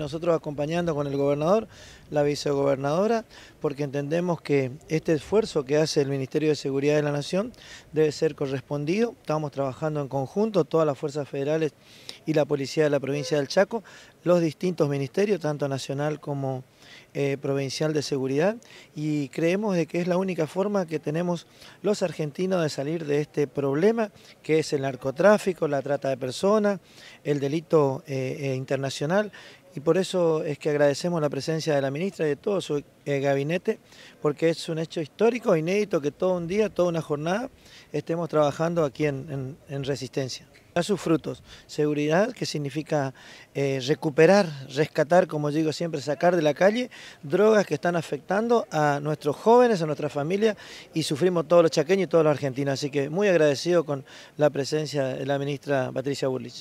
Nosotros acompañando con el gobernador, la vicegobernadora, porque entendemos que este esfuerzo que hace el Ministerio de Seguridad de la Nación debe ser correspondido. Estamos trabajando en conjunto, todas las fuerzas federales y la policía de la provincia del Chaco, los distintos ministerios, tanto nacional como eh, provincial de seguridad, y creemos de que es la única forma que tenemos los argentinos de salir de este problema, que es el narcotráfico, la trata de personas, el delito eh, eh, internacional, y por eso es que agradecemos la presencia de la ministra y de todo su gabinete, porque es un hecho histórico, inédito, que todo un día, toda una jornada, estemos trabajando aquí en Resistencia a sus frutos. Seguridad, que significa eh, recuperar, rescatar, como digo siempre, sacar de la calle drogas que están afectando a nuestros jóvenes, a nuestra familia, y sufrimos todos los chaqueños y todos los argentinos. Así que muy agradecido con la presencia de la ministra Patricia Burlich.